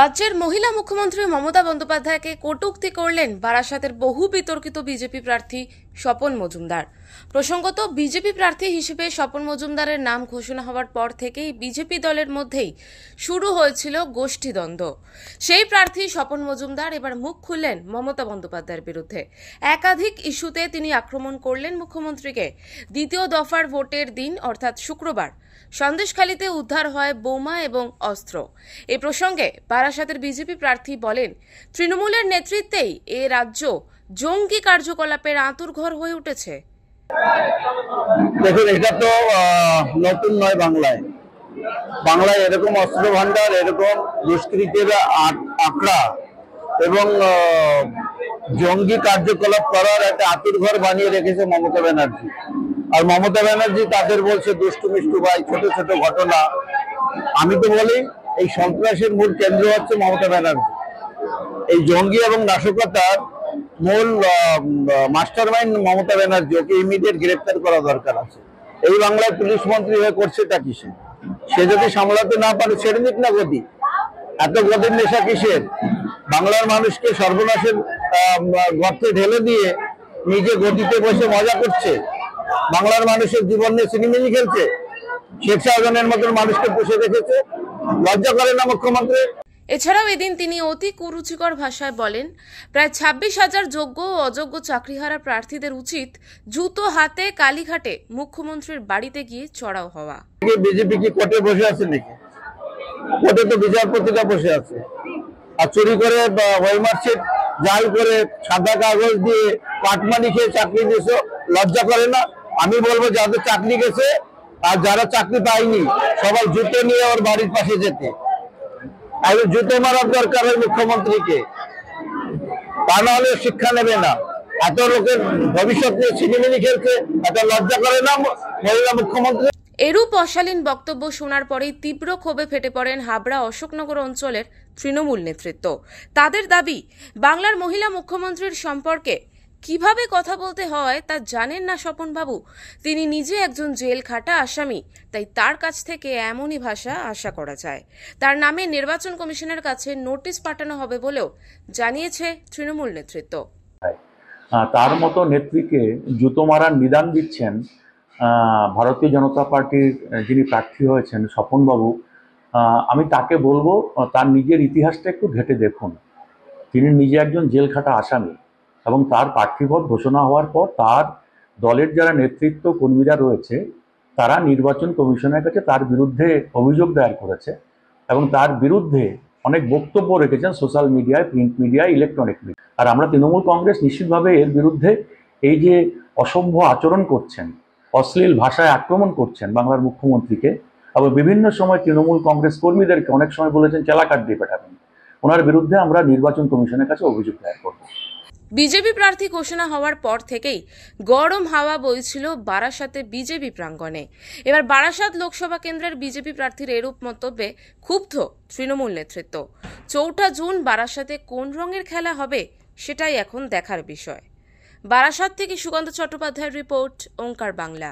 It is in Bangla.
রাজ্যের মহিলা মুখ্যমন্ত্রী মমতা বন্দ্যোপাধ্যায়কে কটুক্তি করলেন বারাসাতের বহু বিতর্কিত বিজেপি প্রার্থী স্বপন মজুমদার প্রসঙ্গত বিজেপি প্রার্থী হিসেবে স্বপন মজুমদারের নাম ঘোষণা হওয়ার পর থেকেই বিজেপি দলের মধ্যেই শুরু হয়েছিল গোষ্ঠীদ্বন্দ্ব সেই প্রার্থী স্বপন মজুমদার এবার মুখ খুললেন মমতা বন্দ্যোপাধ্যায়ের বিরুদ্ধে একাধিক ইস্যুতে তিনি আক্রমণ করলেন মুখ্যমন্ত্রীকে দ্বিতীয় দফার ভোটের দিন অর্থাৎ শুক্রবার সন্দেশখালিতে উদ্ধার হয় বোমা এবং অস্ত্র এ প্রসঙ্গে বারাসাতের বিজেপি প্রার্থী বলেন তৃণমূলের নেতৃত্বেই এ রাজ্য জঙ্গি কার্যকলাপের আঁতুরঘর হয়ে উঠেছে দেখুন এটা তো নতুন নয় বাংলায় বাংলায় এরকম অস্ত্র ভান্ডার এরকম দুষ্কৃতির আঁকড়া এবং জঙ্গি কার্যকলাপ করার একটা ঘর বানিয়ে রেখেছে মমতা ব্যানার্জি আর মমতা ব্যানার্জি তাদের বলছে দুষ্টু মিষ্টু ভাই ছোট ছোট ঘটনা আমি তো বলি এই সন্ত্রাসের মূল কেন্দ্র হচ্ছে মমতা ব্যানার্জি এই জঙ্গি এবং নাশকতার মূল মাস্টার মাইন্ড মমতা ব্যানার্জি ওকে ইমিডিয়েট গ্রেপ্তার করা দরকার আছে এই বাংলার পুলিশ মন্ত্রী হয়ে করছেটা কিসে সে যদি সামলাতে না পারে ছেড়ে দিক না গতি এত গতির নেশা কিসের বাংলার মানুষকে সর্বনাশের গর্তে ঢেলে দিয়ে নিজে গতিতে বসে মজা করছে বাংলার মানুষের জীবন নিয়ে সিনেমিনি খেলছে শেখ শাহজাহানের মতন মানুষকে পুষে রেখেছে লজ্জা করে না মুখ্যমন্ত্রী এছাড়াও এদিন তিনি অতি কুরুচিকর ভাষায় বলেন প্রায় ছাব্বিশ হাজার যোগ্য ও অযোগ্য চাকরিহারা প্রার্থীদের উচিত জুতো হাতে কালীঘাটে মুখ্যমন্ত্রীর বাড়িতে গিয়ে চড়াও হওয়া বিজেপি কি কোর্টে বসে আছে নাকি কোর্টে তো বিচারপতিটা বসে আছে আর চুরি করে ওয়েমার্কশিট জাল করে সাদা কাগজ দিয়ে পাটমানি খেয়ে চাকরি দিয়েছো লজ্জা করে না আমি বলবো যাদের চাকরি গেছে আর যারা চাকরি পায়নি সবাই জুতো নিয়ে ওর বাড়ির পাশে যেতে আগে জুতো মারার দরকার হয় মুখ্যমন্ত্রীকে তা না হলে শিক্ষা নেবে না এত লোকের ভবিষ্যৎ নিয়ে ছিনিমিনি খেলছে এত লজ্জা করে না মহিলা মুখ্যমন্ত্রী এরূপ অশালীন বক্তব্য শোনার পরেই তীব্র ক্ষোভে ফেটে পড়েন হাবড়া অশোকনগর অঞ্চলের তৃণমূল নেতৃত্ব তাদের দাবি বাংলার মহিলা মুখ্যমন্ত্রীর সম্পর্কে কিভাবে কথা বলতে হয় তা জানেন না স্বপনবাবু তিনি নিজে একজন জেল খাটা আসামি তাই তার কাছ থেকে এমনই ভাষা আশা করা যায় তার নামে নির্বাচন কমিশনের কাছে নোটিশ পাঠানো হবে বলেও জানিয়েছে তৃণমূল নেতৃত্ব তার মতো নেত্রীকে জুতো মারার নিদান দিচ্ছেন ভারতীয় জনতা পার্টির যিনি প্রার্থী হয়েছেন স্বপনবাবু আমি তাকে বলবো তার নিজের ইতিহাসটা একটু ঘেটে দেখুন তিনি নিজে একজন জেল খাটা আসামি এবং তার প্রার্থীপদ ঘোষণা হওয়ার পর তার দলের যারা নেতৃত্ব কর্মীরা রয়েছে তারা নির্বাচন কমিশনের কাছে তার বিরুদ্ধে অভিযোগ দায়ের করেছে এবং তার বিরুদ্ধে অনেক বক্তব্য রেখেছেন সোশ্যাল মিডিয়ায় প্রিন্ট মিডিয়ায় ইলেকট্রনিক মিডিয়া আর আমরা তৃণমূল কংগ্রেস নিশ্চিতভাবে এর বিরুদ্ধে এই যে অসভ্য আচরণ করছেন অশ্লীল ভাষায় আক্রমণ করছেন বাংলার মুখ্যমন্ত্রীকে আবার বিভিন্ন সময় তৃণমূল কংগ্রেস কর্মীদেরকে অনেক সময় বলেছেন চেলাকাট দিয়ে পেটাবেন ওনার বিরুদ্ধে আমরা নির্বাচন কমিশনের কাছে অভিযোগ দায়ের করবো বিজেপি প্রার্থী ঘোষণা হওয়ার পর থেকেই গরম হাওয়া বইছিল বারাসাতে বিজেপি প্রাঙ্গণে এবার বারাসাত লোকসভা কেন্দ্রের বিজেপি প্রার্থীর এরূপ মন্তব্যে ক্ষুব্ধ তৃণমূল নেতৃত্ব চৌঠা জুন বারাসাতে কোন রঙের খেলা হবে সেটাই এখন দেখার বিষয় বারাসাত থেকে সুকান্ত চট্টোপাধ্যায়ের রিপোর্ট ওঙ্কার বাংলা